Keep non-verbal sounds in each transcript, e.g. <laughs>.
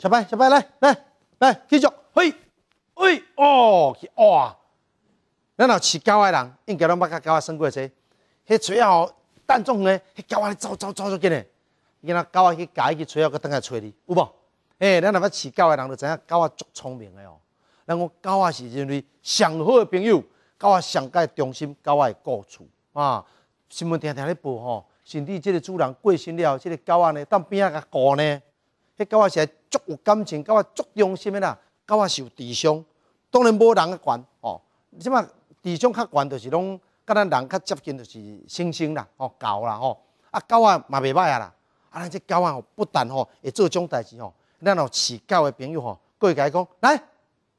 小白，小白，来来来，继续，嘿，喂，哦，哇，咱若饲狗仔人，应该捌把狗仔耍过这，迄只哦，蛋种呢，迄狗仔走走走出去嘞，伊若狗仔去家去嘴啊，佮等下找你，有无？哎，咱若欲饲狗仔人，就知影狗仔足聪明的哦。咱讲狗仔是人类上好的朋友，狗仔上界忠心，狗仔故厝啊。新闻天天咧报吼，甚至即个主人过身了后，即个狗仔呢，当边仔甲顾呢。迄狗仔是足有感情，狗仔足用心诶啦，狗仔是有智商，当然无人管哦。即么智商较悬，就是拢甲咱人较接近，就是星星啦，哦狗啦，哦。啊狗仔嘛未歹啊啦，啊咱只狗仔哦不但哦会做种代志哦，咱哦饲狗诶朋友哦，各甲伊讲，来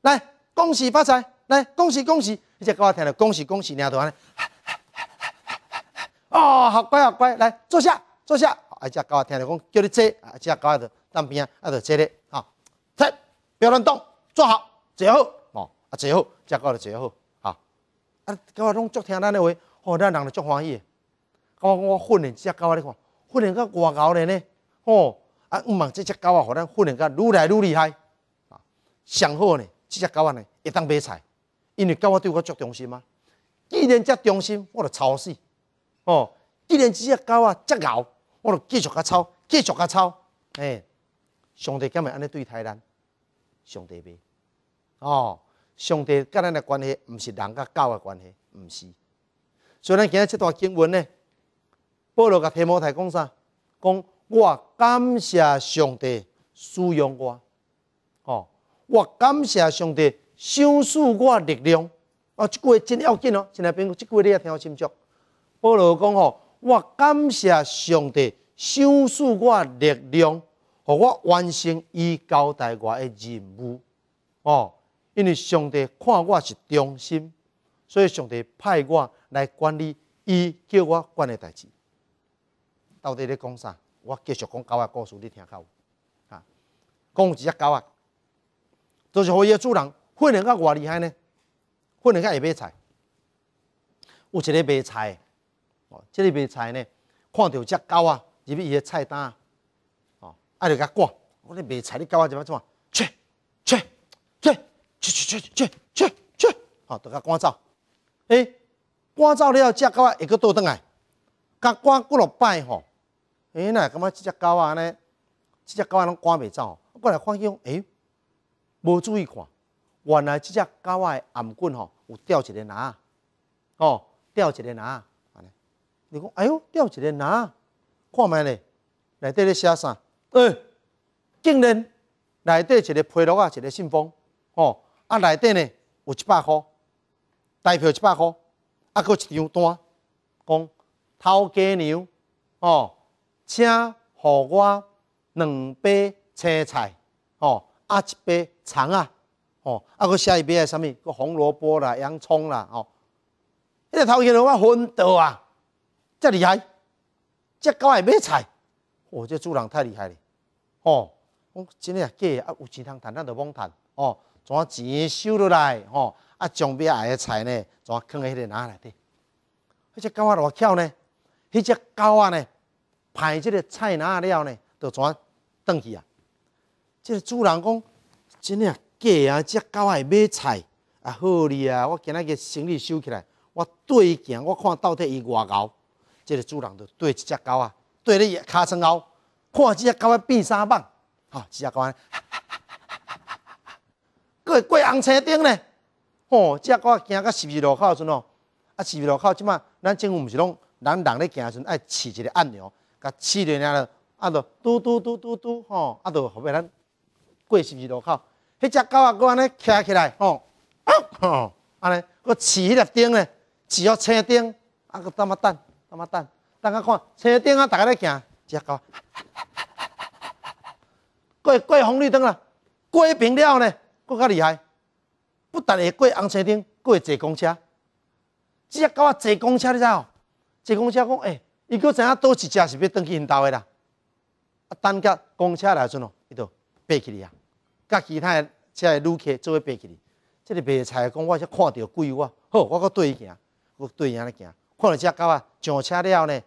来恭喜发财，来恭喜恭喜，一只狗仔听着恭喜恭喜，然后就安尼，哦好乖好乖，来坐下坐下，啊只狗仔听着讲叫你坐，啊只狗仔就。当边啊，啊，著坐咧啊，坐，不要乱动，坐好，坐好，哦，啊，坐好，食够著，坐好，啊，啊，狗我拢足听咱的话，吼，咱人就足欢喜，甲我训练只只狗看，训练偌我咧呢，吼，啊，毋忙即只狗仔，互咱训练到愈来愈厉害，啊，上好呢，即只狗仔呢，会当白菜，因为狗仔对我足忠心嘛，既然足忠心，我就操死，哦，既然即只狗仔足咬，我就继续甲操，继续甲操，哎。上帝敢会安尼对待咱？上帝呗，哦，上帝甲咱的关系，毋是人甲狗的关系，毋是。所以咱今日这段经文呢，保罗甲提摩太讲啥？讲我感谢上帝使用我，哦，我感谢上帝赏赐我力量。哦，即句真要紧哦，现在边即句你也听好清楚。保罗讲吼，我感谢上帝赏赐我力量。我完成伊交代我的任务哦，因为上帝看我是忠心，所以上帝派我来管理伊叫我管的代志。到底咧讲啥？我继续讲狗仔故事，你听有啊。讲一只狗啊，就是互伊的主人，训练个偌厉害呢，训练个会买菜。有一个买菜哦，这个买菜呢，看到只狗啊，入去伊的菜单。啊就甲赶你未找你教啊怎么怎么去去去去去去去去去好就甲赶走诶赶走了后只狗啊会佫倒转来甲赶几落摆吼诶那感觉即只狗啊安尼即只狗啊拢赶未走我来看见诶无注意看原来即只狗啊诶颔滚吼有掉一个篮哦，掉一个篮安尼你讲诶呦掉一个篮看觅咧内底咧写啥哎，竟然内底一个批录啊，一个信封，哦，啊内底呢有一百块，大票一百块，啊，搁一张单，讲头家娘，哦，请予我两杯青菜，哦，啊一杯肠啊，哦，啊搁下一杯系甚物？搁红萝卜啦、洋葱啦，哦，迄个头家娘我晕倒啊，遮厉害，遮狗矮买菜，我这主人太厉害了。哦，讲真诶假诶啊有钱通趁咱就甭谈。哦，将钱收落来，哦，啊将边下的菜呢，囥扛迄个篮内底？迄只狗仔偌巧呢，迄只狗仔呢，排即个菜篮了呢，就全转去啊。即个主人讲，真诶假啊？即只狗仔买菜啊好哩啊！我今仔日生理收起来，我对行，我看到底伊偌高。即个主人就对只狗仔对了也尻川高。看只只狗仔变三棒，哈！只只狗安尼过过红车顶呢，吼！只只狗仔行到十字路口时阵哦，啊！十字路口即嘛，咱政府毋是咱人咧行时阵爱饲一个按钮，甲按了了，啊！就嘟嘟嘟嘟嘟，吼！啊！就后便咱过十字路口，迄只狗仔佫安尼徛起来，吼！啊！吼！安尼佫饲迄粒咧，呢，到车顶，啊佫等仔等，他妈等，等下看车顶啊，逐个咧行。只狗 <laughs> 过过红绿灯啦，过平了呢，更较厉害。不但会过红绿灯，过坐公车。只狗啊坐公车你知哦？坐公车讲，哎，伊佫知影倒一只是欲等去因兜的啦。啊，等甲公车来阵哦，伊就爬起去啊，甲其他车只旅客做位爬起去。这个白菜讲，我先看到鬼我，好，我佫对伊行，我对伊安尼行。看到只狗啊上车了后呢，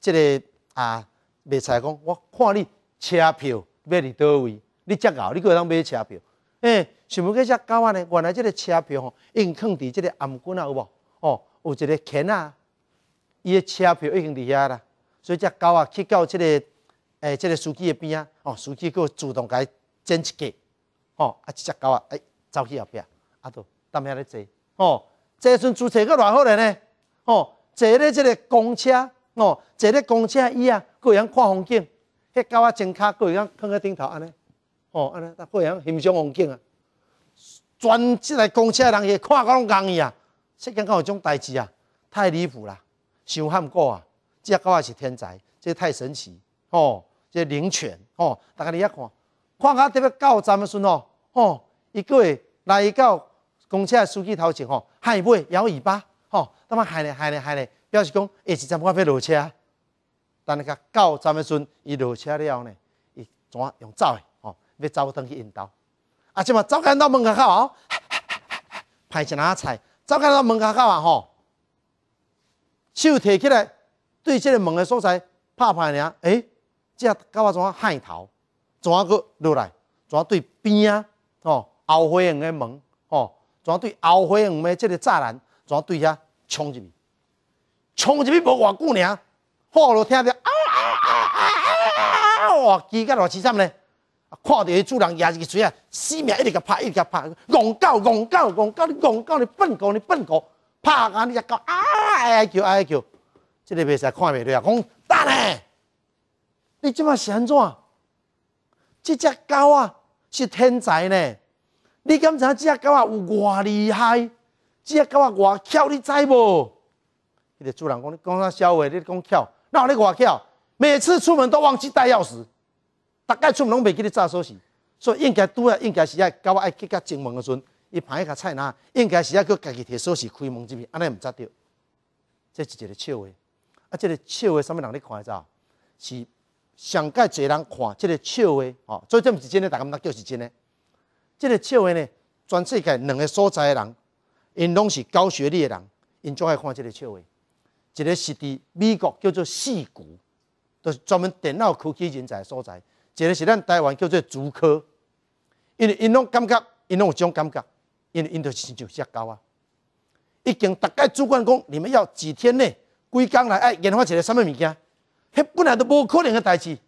这个。啊！未菜讲，我看你车票要伫倒位？你遮狗你会当买车票？诶，想欲搿只狗仔呢？原来即个车票吼，已经藏伫即个暗柜啊，有无？哦，有一个钳啊，伊个车票已经伫遐啦。所以只狗仔去到这个诶，这个司机个边啊，哦，司机佫自动甲伊捡一个，哦，啊只狗仔诶，走去后壁，啊，都踮遐咧坐，哦，坐阵坐坐佫偌好咧呢？哦，坐咧即个公车。哦，坐咧公车伊啊，会样看风景，迄狗仔前脚会样蹲咧顶头安尼，哦安尼，个会样欣赏风景啊，全即台公车人伊看到拢同意啊。世间讲有种代志啊，太离谱啦，想喊过啊。只狗仔是天才，这太神奇哦，这灵犬哦，大家你一看，看啊，特别到站的时阵哦，哦，一个来到公车司机头前吼，还尾摇尾巴吼，那么嗨咧嗨咧嗨咧。表示讲，一站我要落车，但系个到的时阵，伊落车了后呢，伊怎啊用走诶？吼，要走倒去因兜。啊，即嘛走开到门口口啊，歹 <laughs> 一拿菜，走开到门口口啊吼，手提起来对即个门的所在拍拍尔，诶，即下搞我怎啊海头，怎啊阁落来？怎啊对边啊？吼，后花园的门，吼，怎啊对后花园的即个栅栏？怎啊对遐冲入去？冲入去无偌久尔，火就听到啊啊啊啊啊！哇，鸡甲偌凄惨嘞！看到伊主人咬一个嘴啊，死命一直甲拍，一直甲拍。憨狗，憨狗，憨狗，憨狗，你笨狗，你笨狗！拍啊！你只狗啊！叫啊叫！即个目神看袂落啊！讲，得嘞！你即马安怎？即只狗啊，是天才呢！你敢影即只狗啊有偌厉害？即只狗啊，偌巧，你知无？迄个主人讲，你讲啥笑话？你讲巧，那我你话巧？每次出门都忘记带钥匙，大概出门拢袂记哩揸锁匙，所以应该拄啊，应该是甲狗爱去甲进门的时阵，伊扒一甲菜篮，应该是爱去家己摕锁匙开门入去，安尼毋扎着。即是一个笑话，啊，即个笑话，啥物人咧看个？是上界侪人看即个笑话，哦，所以真毋是真诶，逐个，毋知叫是真诶。即个笑话呢，全世界两个所在诶人，因拢是高学历诶人，因最爱看即个笑话。一个是伫美国叫做戏谷，就是专门电脑科技人才的所在；一个是咱台湾叫做竹科，因为因拢感觉，因拢有种感觉，因因的成就较高啊。已经大概主管讲，你们要几天内几工来研发一个什么物件，迄本来都无可能的代志，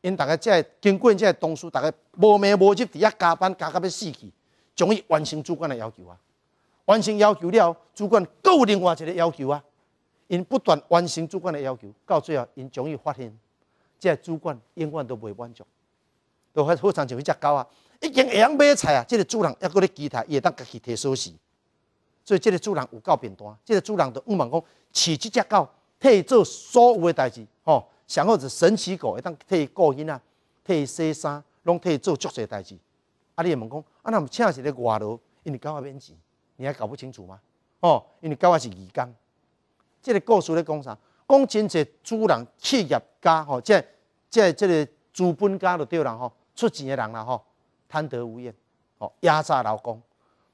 因大概即系经过，这系同事大概无眠无息伫遐加班加到要死去，终于完成主管的要求啊！完成要求了，主管又另外一个要求啊！因不断完成主管的要求，到最后因终于发现，这主管永远都袂满足，都发非常像一只狗啊，已经会晓买菜啊。这个主人还佮你期待，会当家己摕钥匙，所以这个主人有够偏端。这个主人就唔忙讲，饲一只狗替做所有的代志，吼，上好是神奇狗，会当替顾囡仔，替洗衫，拢替做足侪代志。啊，你问讲，啊，那唔请一个外劳，因为交外边钱，你还搞不清楚吗？哦，因为交我是义工。即个故事咧讲啥？讲真侪主人企业家吼，即即即个资本家就对人吼出钱的人啦吼，贪得无厌吼，压榨劳工。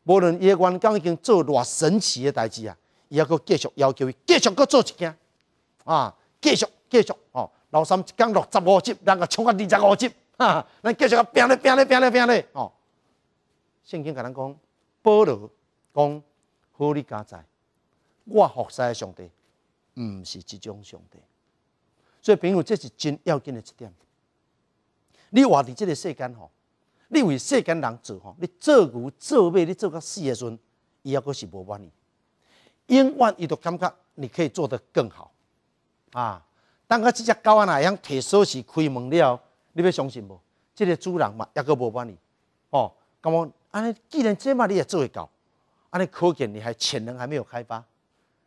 无论伊个员工已经做偌神奇的代志啊，伊还佫继续要求伊继续佫做一件啊，继续继续吼，老三一工六十五级，人个冲到二十五级，咱继续个拼咧拼咧拼咧拼咧吼。圣经甲咱讲，保罗讲，合理加载。我服侍的上帝，毋是这种上帝，所以朋友，这是真要紧的一点。你活伫这个世间吼，你为世间人做吼，你做牛做马，你做到死的时阵，伊也阁是无帮你，永远伊都感觉你可以做得更好啊。当个即只狗啊那样，铁锁匙开门了，你要相信不，这个主人嘛也佫冇帮你。哦，咁我，尼，既然这么你也做会到，安尼可见你还潜能还没有开发。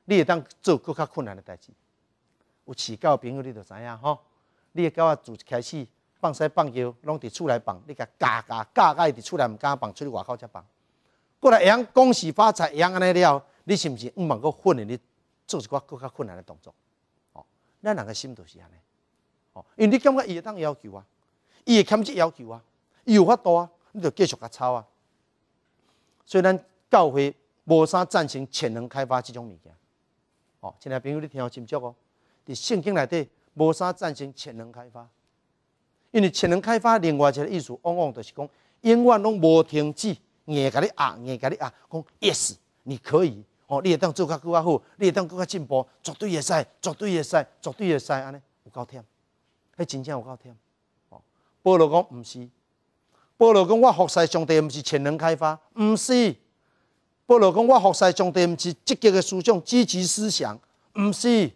你会当做更较困难的代志。有饲狗朋友，你著知影吼，你个狗仔自开始放屎放尿，拢伫厝内放，你甲教教教教，伫厝内毋敢放，出去外口才放。过来，会羊恭喜发财，会羊安尼了，你是毋是毋茫搁训练你做一寡更较困难的动作，哦，咱人个心都是安尼，哦，因为你感觉伊会当要求啊，伊会欠职要求啊，伊有法度啊，你著继续甲操啊。所以咱教会无啥赞成潜能开发即种物件。亲爱朋友，你听好清楚哦，伫圣经内底无啥赞成潜能开发，因为潜能开发另外一个意思，往往就是讲永远拢无停止，硬甲你压，硬甲你压，讲 yes，你可以，哦，你会当做较佮较好，你会当更较进步，绝对会使，绝对会使，绝对会使，安尼有够忝，迄真正有够忝，哦，保罗讲毋是，保罗讲我服侍上帝毋是潜能开发，毋是。保罗讲，我服侍上帝毋是积极嘅思想，积极思想毋是。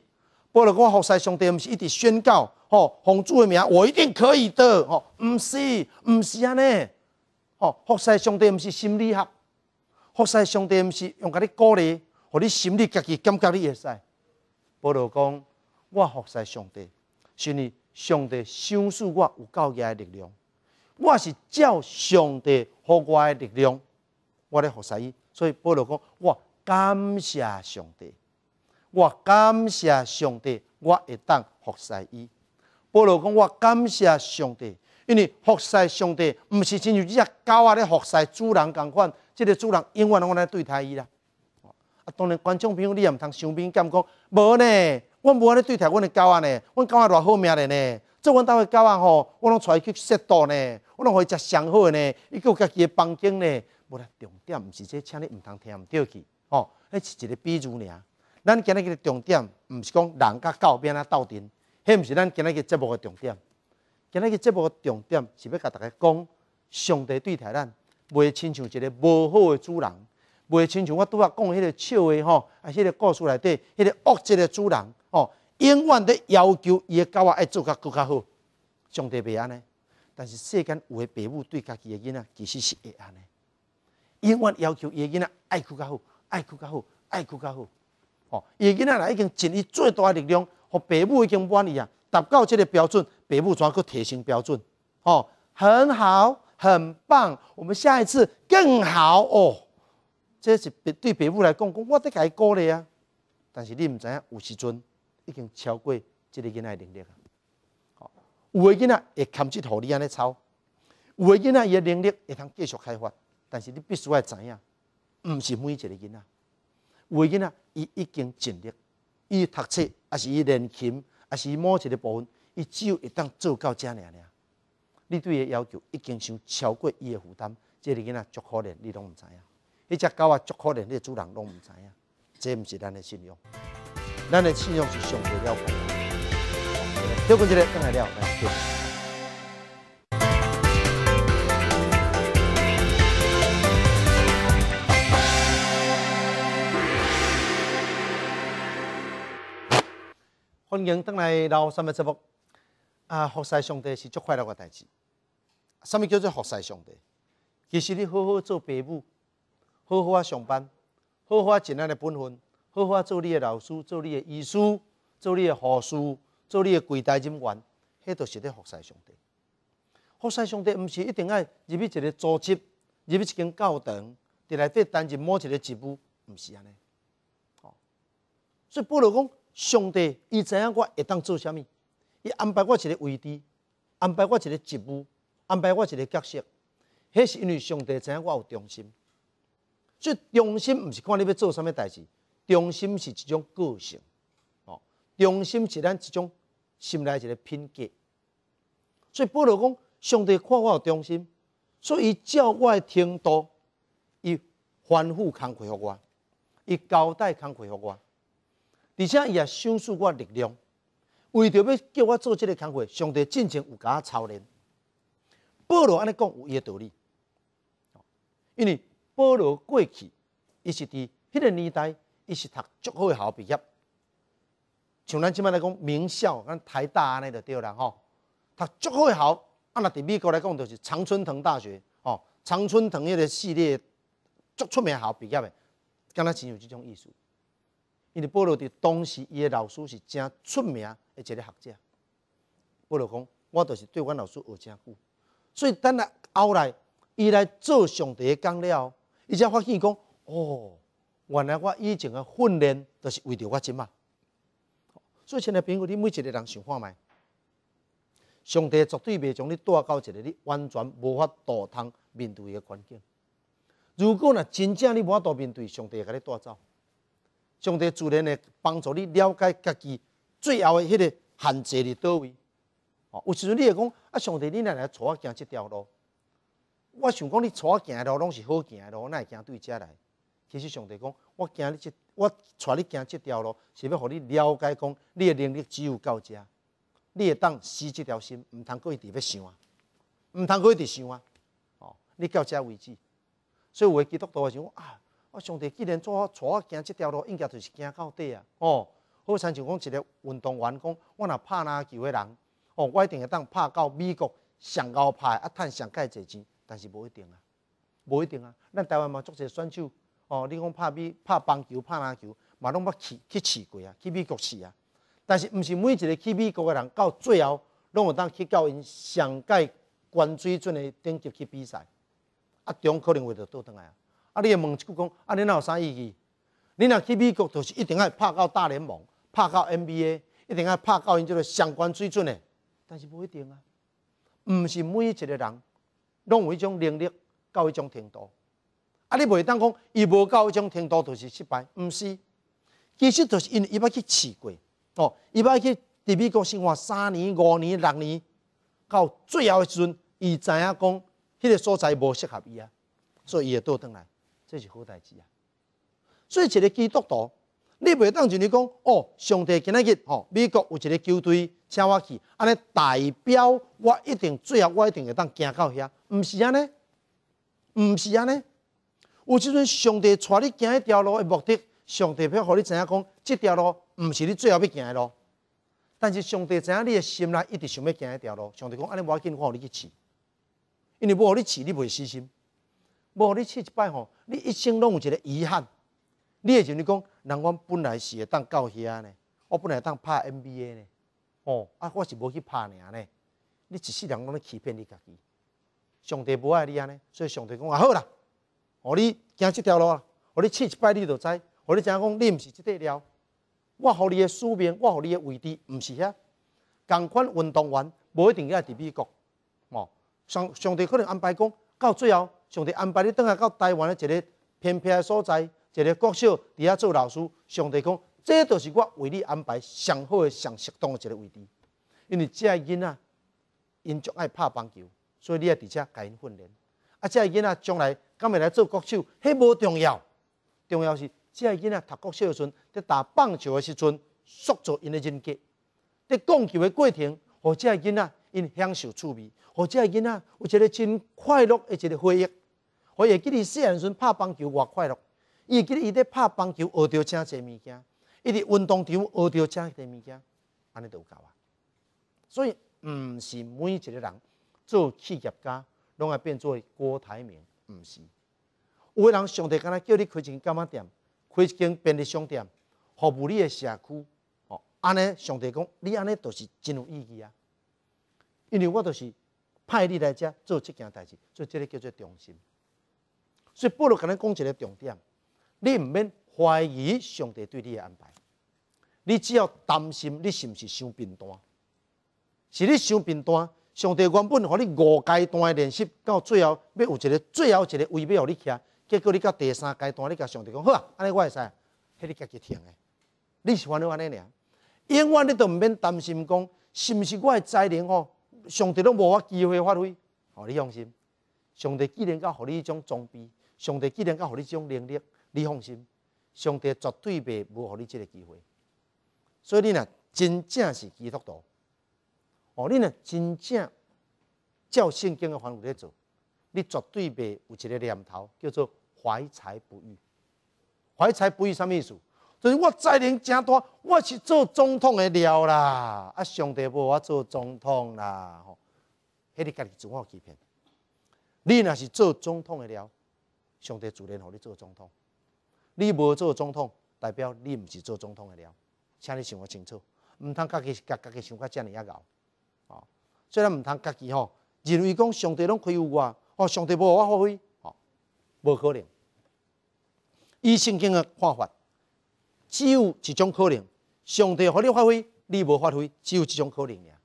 保罗讲，我服侍上帝毋是一直宣告吼，奉主嘅名，我一定可以的吼，毋是，毋是安尼。吼，服侍上帝毋是心理学，服侍上帝毋是用甲你鼓励，互你心理家己感觉你会使。保罗讲，我服侍上帝，是你上帝赏赐我有够压诶力量，我是照上帝互我嘅力量。我来服侍伊，所以保罗讲：我感谢上帝，我感谢上帝，我会当服侍伊。保罗讲：我感谢上帝，因为服侍上帝毋是亲像只狗仔咧服侍主人共款，即个主人永远安尼对待伊啦。啊，当然观众朋友你也毋通想敏感讲，无呢，我无安尼对待阮的狗仔呢，阮狗仔偌好命的呢，做阮兜诶狗仔吼，我拢带伊去食度呢，我拢互伊食上好的呢，伊个有家己的房间呢。无啦，重点毋是这，请你毋通听毋到去，吼，迄是一个比喻尔。咱今日个重点毋是讲人家狗变啊斗阵，迄毋是咱今日个节目个重点。今日个节目个重点是要甲大家讲，上帝对待咱，袂亲像一个无好个主人，袂亲像我拄仔讲迄个笑话吼，啊，迄个故事内底迄个恶质个主人，吼，永远伫要求伊个狗啊爱做甲更较好。上帝平安尼，但是世间有诶父母对家己个囡仔其实是会安尼。永远要求伊爷囡仔爱哭较好，爱哭较好，爱哭较好。哦，伊爷囡仔来已经尽伊最大的力量，互爸母已经满意啊。达到这个标准，爸母全佫提升标准。哦，很好，很棒，我们下一次更好哦。这是对爸母来讲，讲我得解高你啊。但是你毋知影，有时阵已经超过这个囡仔的能力啊。有诶囡仔会肯去互你安尼操，有诶囡仔伊诶能力会通继续开发。但是你必须爱知影，唔是每一个囡仔，有的囡仔伊已经尽力，伊读册啊是伊练琴啊是某一个部分，伊只有一当做到正两两，你对伊要求已经先超过伊的负担，这个囡仔足可怜，你拢唔知啊，伊只狗啊足可怜，你的主人拢唔知啊，这唔是咱的信用，咱的信用是上不了台。对不起，来分来聊。等来，我们什节目？啊，学士兄弟是最快乐个代志。什么叫做学士上帝？其实你好好做父母，好好上班，好好尽咱的本分，好好做你的老师，做你的医师，做你的护士，做你的柜台人员，那都是在学士上帝。学士上帝唔是一定爱入去一个组织，入去一间教堂，伫内底担任某一个职务，唔是安尼。哦，所以不如讲。上帝伊知影我会当做甚物，伊安排我一个位置，安排我一个职务，安排我一个角色，迄是因为上帝知影我有忠心。所以忠心毋是看你要做甚物代志，忠心是一种个性，哦，忠心是咱一种心内一个品格。所以保罗讲，上帝看我有忠心，所以伊照我的程度，伊反复开括我，伊交代开括我。而且伊也享受我力量，为着要叫我做即个工作，上帝进情有我操练。保罗安尼讲有伊的道理，因为保罗过去，伊是伫迄个年代，伊是读最好校毕业。像咱即摆来讲名校，咱台大安尼就对啦吼。读最好校，按若伫美国来讲，就是长春藤大学哦，长春藤迄个系列最出名校毕业诶，敢若真有即种意思。因为报罗伫当时，伊个老师是真出名的一个学者。报罗讲：“我都是对阮老师学坚固。”所以，等来后来伊来做上帝的讲了后，伊才发现讲：“哦，原来我以前的训练都是为着我即嘛。”所以，亲爱朋友，你每一个人想看麦？上帝绝对袂将你带到一个你完全无法度通面对的环境。如果若真正你无法度面对上帝，会甲你带走。上帝自然会帮助你了解家己最后的迄个限制伫倒位。哦，有时阵你会讲啊，上帝，你来来带我行即条路。我想讲你带我行的路拢是好行的路，我会行对遮来。其实上帝讲，我行你即，我带你行即条路，是要互你了解讲，你的能力只有到遮，你会当死即条心，毋通搁一直要想啊，毋通搁一直想啊。哦，你到遮为止。所以，有我基督徒我想讲啊。我上帝既然做我行这条路，应该就是行到底啊！哦，好亲像讲一个运动员讲，我若拍篮球的人，哦，我一定会当拍到美国上高派，啊，赚上界侪钱，但是无一定啊，无一定啊。咱台湾嘛，足侪选手，哦，你讲拍美、拍棒球、拍篮球，嘛拢要去去试过啊，去美国试啊。但是毋是每一个去美国的人到最后，拢有当去到因上界冠水准的顶级去比赛，啊，中可能会着倒转来啊。啊！你会问一句讲，啊，你那有啥意义？你若去美国，就是一定爱拍到大联盟，拍到 NBA，一定爱拍到因即个相关水准的。但是不一定啊，毋是每一个人拢有迄种能力到迄种程度。啊，你袂当讲伊无到迄种程度就是失败，毋是。其实就是因伊要去试过，哦，伊要去在美国生活三年、五年、六年，到最后的时阵，伊知影讲迄个所在无适合伊啊，所以伊会倒转来。这是好代志啊！所以一个基督徒，你袂当就你讲，哦，上帝今日日，哦，美国有一个球队请我去，安尼代表我一定最后我一定会当行到遐，毋是安尼，毋是安尼。有即阵上帝带你行迄条路的目的，上帝要互你知影讲，即条路毋是你最后要行的路。但是上帝知影你的心内一直想要行迄条路，上帝讲，安尼无要紧我互你去试，因为要互你试，你袂死心。无，你试一摆吼，你一生拢有一个遗憾。你会想讲，人阮本来是会当到遐呢，我本来当拍 NBA 呢，哦，啊，我是无去拍尔呢。你一世人拢咧欺骗你家己，上帝无爱你安尼，所以上帝讲啊好啦，哦，你行即条路啊，哦，你试一摆你就知，哦，你影讲你毋是即块料，我互你的使命，我互你的位置，毋是遐。共款运动员无一定要伫美国，哦，上上帝可能安排讲到最后。上帝安排你倒下到台湾一个偏僻的所在，一个国小在遐做老师。上帝讲，这就是我为你安排上好、上适当的一个位置。因为这囡仔，因足爱拍棒球，所以你也伫遮给因训练。啊，这囡仔将来敢会来做国小，迄无重要，重要是这囡仔读国小的时阵，在打棒球的时阵，塑造因的人格。在讲球的过程，让这囡仔因享受趣味，让这囡仔有一个真快乐，一个回忆。我以记得少年时打棒球，我快乐。伊记得伊在打棒球学到真侪物件，伊伫运动场学到真侪物件，安尼有够啊。所以毋是每一个人做企业家，拢会变做郭台铭，毋是。有人上帝敢若叫你开一间干巴店，开一间便利商店，服务你的社区，哦，安尼上帝讲，你安尼都是真有意义啊。因为我都是派你来遮做这件志，所以这个叫做忠心。所以，不如甲恁讲一个重点：，你毋免怀疑上帝对你的安排，你只要担心你是毋是伤贫单。是你伤贫单，上帝原本互你五阶段的练习，到最后要有一个最后一个位要互你徛，结果你到第三阶段，你甲上帝讲好啊，安尼我会使，迄你家己听诶。你是烦恼安尼尔，永远你都毋免担心讲是毋是我的灾灵吼，上帝都无法机会发挥，好，你放心，上帝既然甲互你种装逼。上帝既然敢给你这种能力，你放心，上帝绝对袂无给你这个机会。所以你呢，真正是基督徒哦，你呢真正照圣经的吩咐来做，你绝对袂有一个念头叫做怀才不遇。怀才不遇什么意思？就是我才能真大，我是做总统的料啦！啊，上帝无我做总统啦！吼，迄你家己自我欺骗。你若是做总统的料。上帝自然互你做总统。你无做总统，代表你毋是做总统的料。请你想清楚，毋通家己家家己想法遮尔啊搞，哦，虽然毋通家己吼，认为讲上帝拢亏有我，哦，上帝无我发挥，哦，无可能。伊圣经的看法，只有一种可能，上帝互你发挥，你无发挥，只有一种可能俩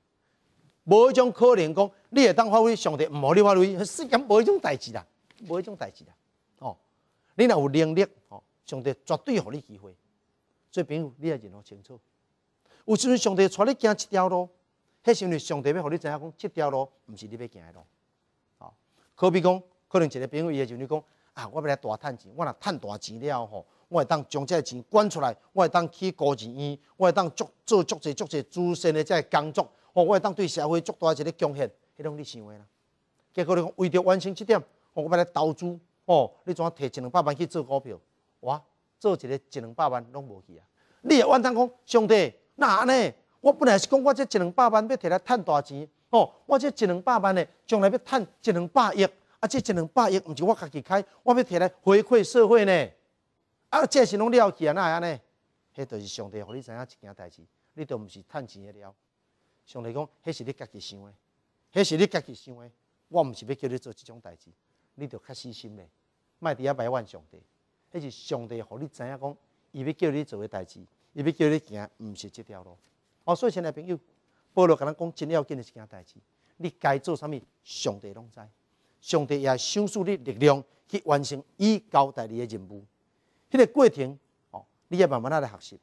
无一种可能讲你会当发挥，上帝毋互你发挥，世间无迄种代志啦，无迄种代志啦。你若有能力，吼，上帝绝对互你机会。做朋友，你也认好清楚。有时阵，上帝带你行一条路，迄时阵上帝要互你知影讲，这条路毋是你要行的路。吼，可比讲，可能一个朋友，伊会认你讲，啊，我要来大趁钱，我若趁大钱了，吼，我会当将这钱捐出来，我会当去孤儿院，我会当做做足侪足侪资深的即个工作，吼，我会当对社会足大一个贡献，迄种你想个啦。结果你讲为着完成这点，我要来投资。哦，你怎摕一两百万去做股票？我做一个一两百万拢无去啊！你也怨叹讲，上帝那安尼？我本来是讲，我这一两百万要摕来趁大钱。哦，我这一两百万呢，将来要趁一两百亿，啊，这一两百亿毋是我家己开，我要摕来回馈社会呢。啊，这是拢了去啊，那安尼？迄著是上帝互你知影一件代志，你著毋是趁钱的了。上帝讲，迄是你家己想的，迄是你家己想的，我毋是要叫你做即种代志，你著较细心诶。卖伫遐百万上帝，迄是上帝互你知影讲，伊要叫你做诶代志，伊要叫你行毋是即条路。哦，所以亲爱朋友，保罗甲咱讲真要紧诶一件代志，你该做啥物，上帝拢知。上帝也赏赐你力量去完成伊交代你诶任务。迄个过程，哦，你要慢慢仔来学习。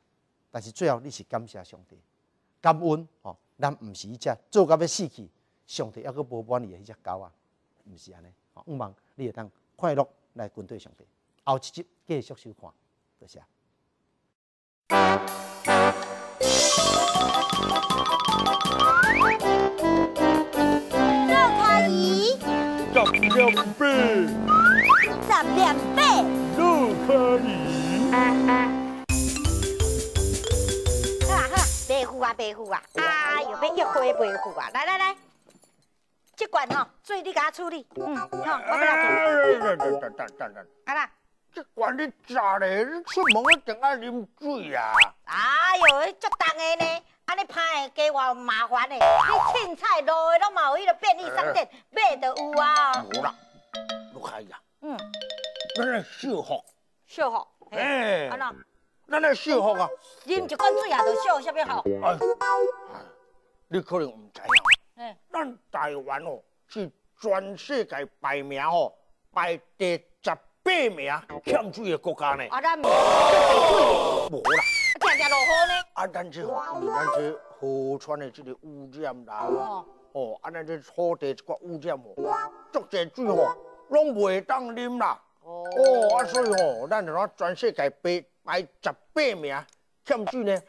但是最后你是感谢上帝，感恩哦，咱毋是伊只做甲要死去，上帝抑个无满意诶迄只狗啊，毋是安尼？毋忙，你会当快乐。来，军队上弟，后一集继续收看，多谢。陆克怡，赚两倍，赚两倍，陆克怡。好啊好啊，白虎啊白虎啊，啊，又变菊花白虎啊，来来来。管哦，水你给他处理。嗯，好，我来来来来来来来来。啊啦，这管你啥嘞？你出门我最爱啉水啊。哎呦，足重的呢，安尼拍的加我麻烦的。你凊彩路的拢嘛有迄个便利商店买就有啊。有啦，你看呀。嗯。咱咧小喝。小喝。哎。啊啦。咱咧小喝啊。饮一罐水啊，就小啥物喝？哎，你可能唔知啊。咱台湾哦，是全世界排名哦排第十八名欠水的国家呢。哦。无，常常落雨呢。啊，咱只，咱这河川呢，这个污染啦，哦。啊，咱这土地这个污染哦，浊水水哦，拢未当啉啦。哦。啊，所以哦，咱就讲全世界排排十八名欠水呢。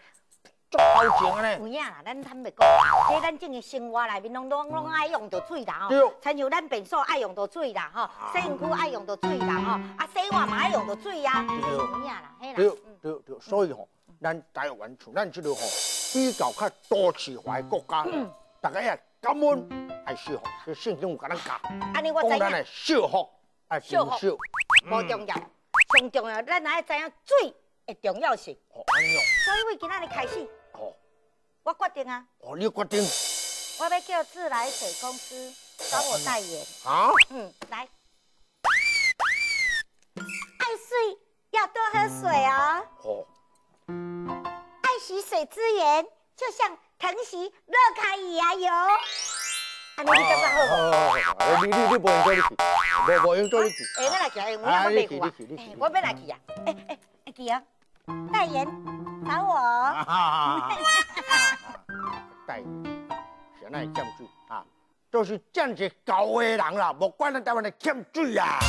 足有影啦，咱坦白讲，即咱整个生活内面，拢拢拢爱用到水啦吼。参详咱便所爱用到水啦吼，洗身躯爱用到水啦吼，啊洗碗嘛爱用到水呀。有影啦，吓啦。对对对，所以吼，咱台湾厝咱即路吼，比较较多是怀国家，大家也感恩爱惜吼，要慎重跟咱讲，讲咱来惜福，爱珍惜，无重要，上重要，咱还要知影水。的重要性，所以为今天开始，我决定啊，你决定，我要叫自来水公司找我代言啊，嗯，来，爱水要多喝水哦，哦，爱惜水资源就像疼惜乐卡牙油，啊，你你你不用不不用哎，我来我来我来啊，哎哎哎啊。代言找我，代 <laughs> 言，谁来降罪啊？都是降级高的人了，不关你台湾的欠债啊。